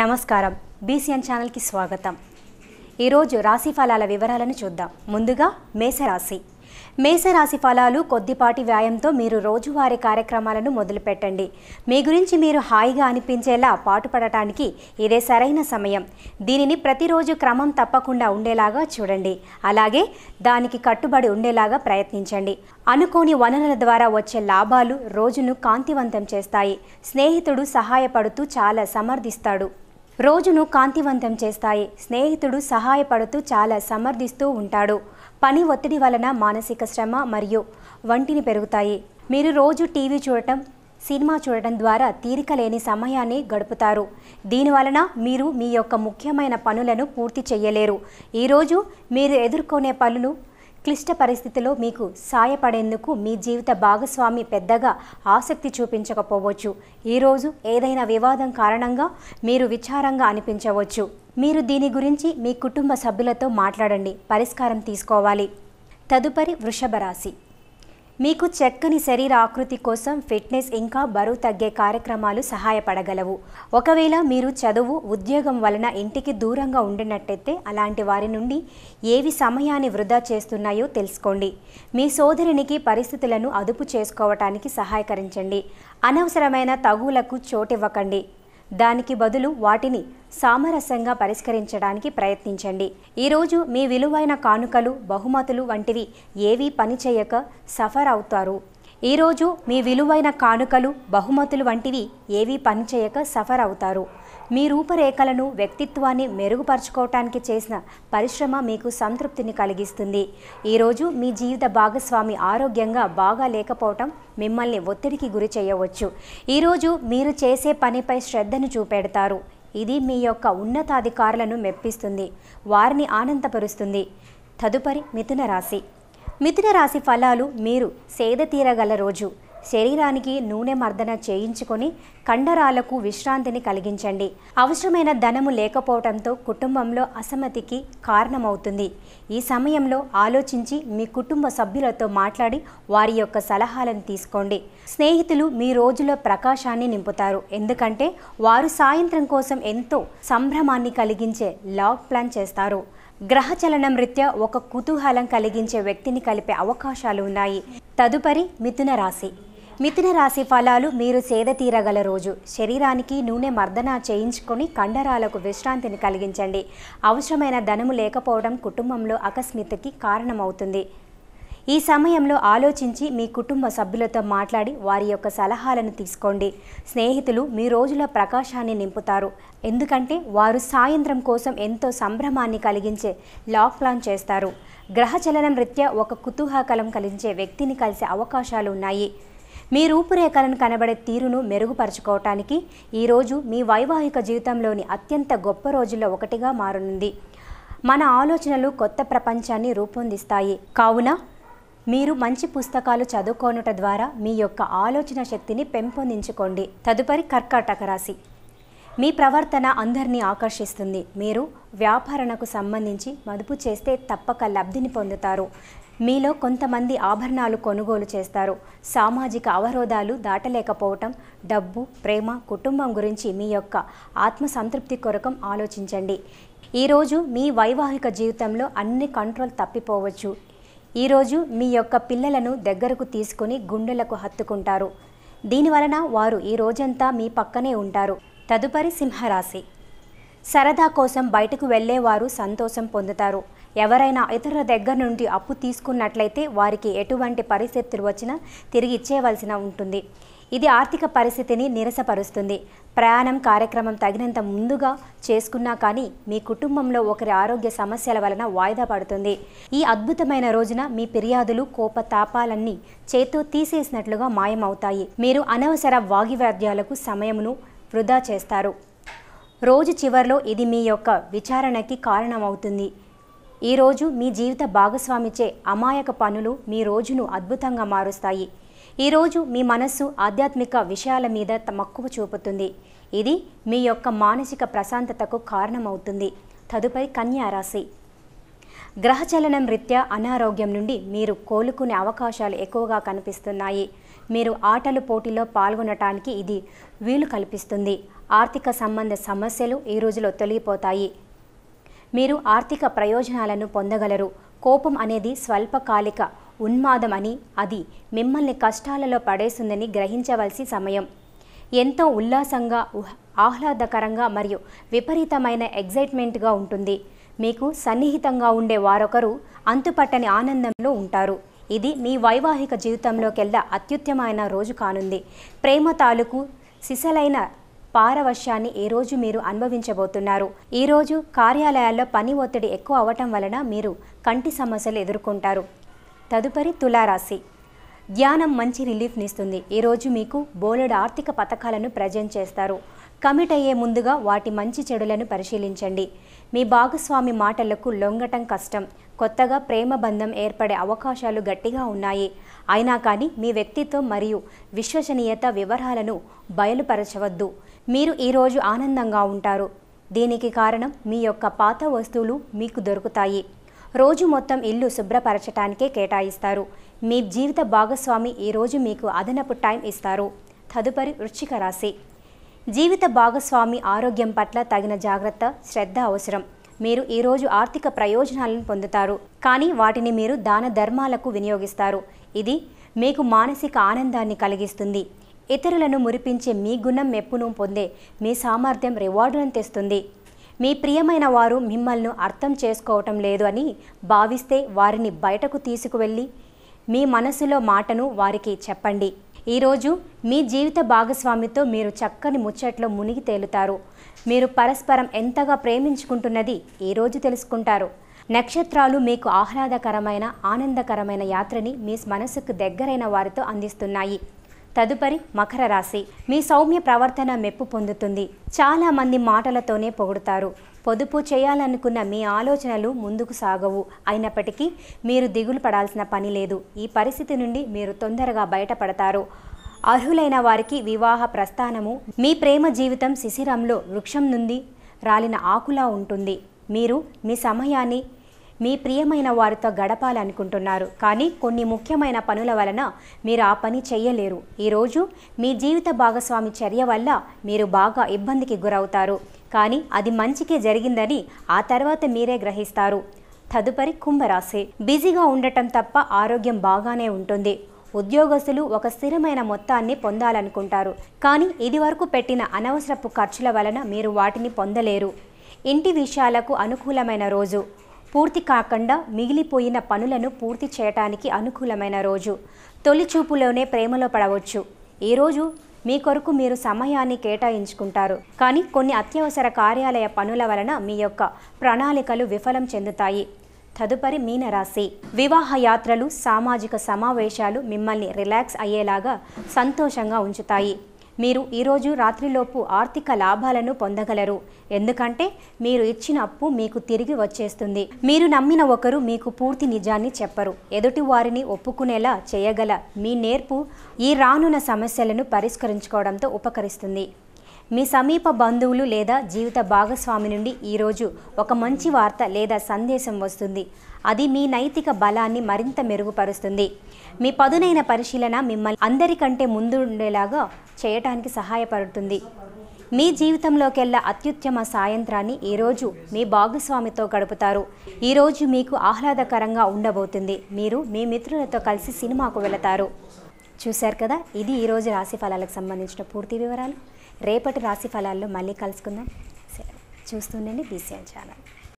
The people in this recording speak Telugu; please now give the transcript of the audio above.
నమస్కారం బీసీఎన్ ఛానల్కి స్వాగతం ఈరోజు రాశి ఫలాల వివరాలను చూద్దాం ముందుగా మేషరాశి మేషరాశి ఫలాలు కొద్దిపాటి వ్యాయంతో మీరు రోజువారీ కార్యక్రమాలను మొదలుపెట్టండి మీ గురించి మీరు హాయిగా అనిపించేలా పాటుపడటానికి ఇదే సరైన సమయం దీనిని ప్రతిరోజు క్రమం తప్పకుండా ఉండేలాగా చూడండి అలాగే దానికి కట్టుబడి ఉండేలాగా ప్రయత్నించండి అనుకోని వనరుల ద్వారా వచ్చే లాభాలు రోజును కాంతివంతం చేస్తాయి స్నేహితుడు సహాయపడుతూ చాలా సమర్థిస్తాడు రోజును కాంతివంతం చేస్తాయి స్నేహితుడు సహాయపడుతూ చాలా సమర్థిస్తూ ఉంటాడు పని ఒత్తిడి వలన మానసిక శ్రమ మరియు వంటిని పెరుగుతాయి మీరు రోజు టీవీ చూడటం సినిమా చూడటం ద్వారా తీరిక లేని సమయాన్ని గడుపుతారు దీనివలన మీరు మీ యొక్క ముఖ్యమైన పనులను పూర్తి చేయలేరు ఈరోజు మీరు ఎదుర్కొనే పనులు క్లిష్ట పరిస్థితిలో మీకు సాయపడేందుకు మీ జీవిత భాగస్వామి పెద్దగా ఆసక్తి చూపించకపోవచ్చు ఈరోజు ఏదైనా వివాదం కారణంగా మీరు విచారంగా అనిపించవచ్చు మీరు దీని గురించి మీ కుటుంబ సభ్యులతో మాట్లాడండి పరిష్కారం తీసుకోవాలి తదుపరి వృషభ రాశి మీకు చక్కని శరీర ఆకృతి కోసం ఫిట్నెస్ ఇంకా బరువు తగ్గే కార్యక్రమాలు సహాయపడగలవు ఒకవేళ మీరు చదువు ఉద్యోగం వలన ఇంటికి దూరంగా ఉండినట్టయితే అలాంటి వారి నుండి ఏవి సమయాన్ని వృధా చేస్తున్నాయో తెలుసుకోండి మీ సోదరునికి పరిస్థితులను అదుపు చేసుకోవటానికి సహాయకరించండి అనవసరమైన తగువులకు చోటివ్వకండి దానికి బదులు వాటిని సామరస్యంగా పరిష్కరించడానికి ప్రయత్నించండి ఈరోజు మీ విలువైన కానుకలు బహుమతులు వంటివి ఏవీ పనిచేయక సఫర్ అవుతారు ఈరోజు మీ విలువైన కానుకలు బహుమతులు వంటివి ఏవీ పనిచేయక సఫర్ అవుతారు మీ రూపరేఖలను వ్యక్తిత్వాన్ని మెరుగుపరచుకోవటానికి చేసిన పరిశ్రమ మీకు సంతృప్తిని కలిగిస్తుంది ఈరోజు మీ జీవిత భాగస్వామి ఆరోగ్యంగా బాగా లేకపోవటం మిమ్మల్ని ఒత్తిడికి గురి చేయవచ్చు ఈరోజు మీరు చేసే పనిపై శ్రద్ధను చూపెడతారు ఇది మీ యొక్క ఉన్నతాధికారులను మెప్పిస్తుంది వారిని ఆనందపరుస్తుంది తదుపరి మిథున రాశి మిథున రాశి ఫలాలు మీరు సేద తీరగల రోజు శరీరానికి నూనె మర్దన చేయించుకొని కండరాలకు విశ్రాంతిని కలిగించండి అవసరమైన ధనము లేకపోవడంతో కుటుంబంలో అసమ్మతికి కారణమవుతుంది ఈ సమయంలో ఆలోచించి మీ కుటుంబ సభ్యులతో మాట్లాడి వారి యొక్క సలహాలను తీసుకోండి స్నేహితులు మీ రోజులో ప్రకాశాన్ని నింపుతారు ఎందుకంటే వారు సాయంత్రం కోసం ఎంతో సంభ్రమాన్ని కలిగించే లాగ్ ప్లాన్ చేస్తారు గ్రహచలనం రీత్యా ఒక కుతూహలం కలిగించే వ్యక్తిని కలిపే అవకాశాలు ఉన్నాయి తదుపరి మిథున రాశి మిథున రాశి ఫలాలు మీరు సేద తీరగల రోజు శరీరానికి నూనె మర్దన చేయించుకొని కండరాలకు విశ్రాంతిని కలిగించండి అవసరమైన ధనము లేకపోవడం కుటుంబంలో అకస్మితకి కారణమవుతుంది ఈ సమయంలో ఆలోచించి మీ కుటుంబ సభ్యులతో మాట్లాడి వారి యొక్క సలహాలను తీసుకోండి స్నేహితులు మీ రోజుల ప్రకాశాన్ని నింపుతారు ఎందుకంటే వారు సాయంత్రం కోసం ఎంతో సంభ్రమాన్ని కలిగించే లాక్ ప్లాన్ చేస్తారు గ్రహచలనం రీత్యా ఒక కుతూహకలం కలిగించే వ్యక్తిని కలిసే అవకాశాలు ఉన్నాయి మీ రూపురేఖలను కనబడే తీరును మెరుగుపరుచుకోవటానికి ఈరోజు మీ వైవాహిక జీవితంలోని అత్యంత గొప్ప రోజుల్లో ఒకటిగా మారనుంది మన ఆలోచనలు కొత్త ప్రపంచాన్ని రూపొందిస్తాయి కావున మీరు మంచి పుస్తకాలు చదువుకోనుట ద్వారా మీ యొక్క ఆలోచన శక్తిని పెంపొందించుకోండి తదుపరి కర్కాటక రాశి మీ ప్రవర్తన అందరినీ ఆకర్షిస్తుంది మీరు వ్యాపారణకు సంబంధించి మదుపు చేస్తే తప్పక లబ్ధిని పొందుతారు మీలో కొంతమంది ఆభరణాలు కొనుగోలు చేస్తారు సామాజిక అవరోధాలు దాటలేకపోవటం డబ్బు ప్రేమ కుటుంబం గురించి మీ యొక్క ఆత్మ సంతృప్తి కొరకం ఆలోచించండి ఈరోజు మీ వైవాహిక జీవితంలో అన్ని కంట్రోల్ తప్పిపోవచ్చు ఈరోజు మీ యొక్క పిల్లలను దగ్గరకు తీసుకుని గుండెలకు హత్తుకుంటారు దీనివలన వారు ఈ రోజంతా మీ పక్కనే ఉంటారు తదుపరి సింహరాశి సరదా కోసం బయటకు వెళ్ళేవారు సంతోషం పొందుతారు ఎవరైనా ఇతరుల దగ్గర నుండి అప్పు తీసుకున్నట్లయితే వారికి ఎటువంటి పరిస్థితులు వచ్చినా తిరిగి ఇచ్చేవలసిన ఉంటుంది ఇది ఆర్థిక పరిస్థితిని నిరసపరుస్తుంది ప్రయాణం కార్యక్రమం తగినంత ముందుగా చేసుకున్నా కానీ మీ కుటుంబంలో ఒకరి ఆరోగ్య సమస్యల వలన వాయిదా పడుతుంది ఈ అద్భుతమైన రోజున మీ ఫిర్యాదులు కోపతాపాలన్నీ చేత్తో తీసేసినట్లుగా మాయమవుతాయి మీరు అనవసర వాగివాద్యాలకు సమయమును వృధా చేస్తారు రోజు చివరిలో ఇది మీ యొక్క విచారణకి కారణమవుతుంది ఈరోజు మీ జీవిత భాగస్వామిచే అమాయక పనులు మీ రోజును అద్భుతంగా మారుస్తాయి ఈరోజు మీ మనస్సు ఆధ్యాత్మిక విషయాల మీద మక్కువ చూపుతుంది ఇది మీ యొక్క మానసిక ప్రశాంతతకు కారణమవుతుంది తదుపరి కన్యారాశి గ్రహచలనం రీత్యా అనారోగ్యం నుండి మీరు కోలుకునే అవకాశాలు ఎక్కువగా కనిపిస్తున్నాయి మీరు ఆటలు పోటీలో పాల్గొనటానికి ఇది వీలు కల్పిస్తుంది ఆర్థిక సంబంధ సమస్యలు ఈ రోజులో తొలగిపోతాయి మీరు ఆర్థిక ప్రయోజనాలను పొందగలరు కోపం అనేది స్వల్పకాలిక ఉన్మాదం అని అది మిమ్మల్ని కష్టాలలో పడేస్తుందని గ్రహించవలసి సమయం ఎంతో ఉల్లాసంగా ఆహ్లాదకరంగా మరియు విపరీతమైన ఎగ్జైట్మెంట్గా ఉంటుంది మీకు సన్నిహితంగా ఉండే వారొకరు అంతుపట్టని ఆనందంలో ఉంటారు ఇది మీ వైవాహిక జీవితంలోకెల్లా అత్యుత్తమైన రోజు కానుంది ప్రేమ తాలూకు సిసలైన పారవర్షాన్ని ఈ రోజు మీరు అనుభవించబోతున్నారు ఈ రోజు కార్యాలయాల్లో పని ఒత్తిడి ఎక్కువ అవటం వలన మీరు కంటి సమస్యలు ఎదుర్కొంటారు తదుపరి తులారాశి ధ్యానం మంచి రిలీఫ్నిస్తుంది ఈరోజు మీకు బోలెడు ఆర్థిక పథకాలను ప్రజెంట్ చేస్తారు కమిట్ అయ్యే ముందుగా వాటి మంచి చెడులను పరిశీలించండి మీ భాగస్వామి మాటలకు లొంగటం కష్టం కొత్తగా ప్రేమ బంధం ఏర్పడే అవకాశాలు గట్టిగా ఉన్నాయి అయినా కానీ మీ వ్యక్తిత్వం మరియు విశ్వసనీయత వివరాలను బయలుపరచవద్దు మీరు ఈరోజు ఆనందంగా ఉంటారు దీనికి కారణం మీ యొక్క పాత వస్తువులు మీకు దొరుకుతాయి రోజు మొత్తం ఇల్లు శుభ్రపరచటానికే కేటాయిస్తారు మీ జీవిత భాగస్వామి ఈరోజు మీకు అదనపు టైం ఇస్తారు తదుపరి వృచ్చిక రాశి జీవిత భాగస్వామి ఆరోగ్యం పట్ల తగిన జాగ్రత్త శ్రద్ధ అవసరం మీరు ఈరోజు ఆర్థిక ప్రయోజనాలను పొందుతారు కానీ వాటిని మీరు దాన ధర్మాలకు వినియోగిస్తారు ఇది మీకు మానసిక ఆనందాన్ని కలిగిస్తుంది ఇతరులను మురిపించే మీ గుణం మెప్పును పొందే మీ సామర్థ్యం రివార్డులను తెస్తుంది మీ ప్రియమైన వారు మిమ్మల్ని అర్థం చేసుకోవటం లేదు అని భావిస్తే వారిని బయటకు తీసుకువెళ్ళి మీ మనసులో మాటను వారికి చెప్పండి ఈరోజు మీ జీవిత భాగస్వామితో మీరు చక్కని ముచ్చట్లో మునిగి తేలుతారు మీరు పరస్పరం ఎంతగా ప్రేమించుకుంటున్నది ఏ రోజు తెలుసుకుంటారు నక్షత్రాలు మీకు ఆహ్లాదకరమైన ఆనందకరమైన యాత్రని మీ మనసుకు దగ్గరైన వారితో అందిస్తున్నాయి తదుపరి మకర రాశి మీ సౌమ్య ప్రవర్తన మెప్పు పొందుతుంది చాలామంది మాటలతోనే పొగుడుతారు పొదుపు చేయాలనుకున్న మీ ఆలోచనలు ముందుకు సాగవు అయినప్పటికీ మీరు దిగులు పడాల్సిన పని లేదు ఈ పరిస్థితి నుండి మీరు తొందరగా బయటపడతారు అర్హులైన వారికి వివాహ ప్రస్థానము మీ ప్రేమ జీవితం శిశిరంలో వృక్షం నుండి రాలిన ఆకులా ఉంటుంది మీరు మీ సమయాన్ని మీ ప్రియమైన వారితో గడపాలనుకుంటున్నారు కానీ కొన్ని ముఖ్యమైన పనుల వలన మీరు ఆ పని చేయలేరు ఈరోజు మీ జీవిత భాగస్వామి చర్య వల్ల మీరు బాగా ఇబ్బందికి గురవుతారు కానీ అది మంచికే జరిగిందని ఆ తర్వాత మీరే గ్రహిస్తారు తదుపరి కుంభరాశి బిజీగా ఉండటం తప్ప ఆరోగ్యం బాగానే ఉంటుంది ఉద్యోగస్తులు ఒక స్థిరమైన మొత్తాన్ని పొందాలనుకుంటారు కానీ ఇదివరకు పెట్టిన అనవసరపు ఖర్చుల వలన మీరు వాటిని పొందలేరు ఇంటి విషయాలకు అనుకూలమైన రోజు పూర్తి కాకుండా మిగిలిపోయిన పనులను పూర్తి చేయటానికి అనుకూలమైన రోజు తొలిచూపులోనే ప్రేమలో పడవచ్చు ఈరోజు మీ కొరకు మీరు సమయాన్ని కేటాయించుకుంటారు కానీ కొన్ని అత్యవసర కార్యాలయ పనుల వలన మీ యొక్క ప్రణాళికలు విఫలం చెందుతాయి తదుపరి మీనరాశి వివాహ యాత్రలు సామాజిక సమావేశాలు మిమ్మల్ని రిలాక్స్ అయ్యేలాగా సంతోషంగా ఉంచుతాయి మీరు ఈరోజు రాత్రిలోపు ఆర్థిక లాభాలను పొందగలరు ఎందుకంటే మీరు ఇచ్చిన అప్పు మీకు తిరిగి వచ్చేస్తుంది మీరు నమ్మిన ఒకరు మీకు పూర్తి నిజాన్ని చెప్పరు ఎదుటి వారిని ఒప్పుకునేలా చేయగల మీ నేర్పు ఈ రానున్న సమస్యలను పరిష్కరించుకోవడంతో ఉపకరిస్తుంది మీ సమీప బంధువులు లేదా జీవిత భాగస్వామి నుండి ఈరోజు ఒక మంచి వార్త లేదా సందేశం వస్తుంది అది మీ నైతిక బలాన్ని మరింత మెరుగుపరుస్తుంది మీ పదునైన పరిశీలన మిమ్మల్ని అందరికంటే ముందుండేలాగా చేయటానికి సహాయపడుతుంది మీ జీవితంలోకెల్లా అత్యుత్తమ సాయంత్రాన్ని ఈరోజు మీ భాగస్వామితో గడుపుతారు ఈరోజు మీకు ఆహ్లాదకరంగా ఉండబోతుంది మీరు మీ మిత్రులతో కలిసి సినిమాకు వెళతారు చూశారు కదా ఇది ఈరోజు రాశి ఫలాలకు సంబంధించిన పూర్తి వివరాలు రేపటి రాశి ఫలాల్లో మళ్ళీ కలుసుకుందాం చూస్తుండండి బీసీఎన్ ఛానల్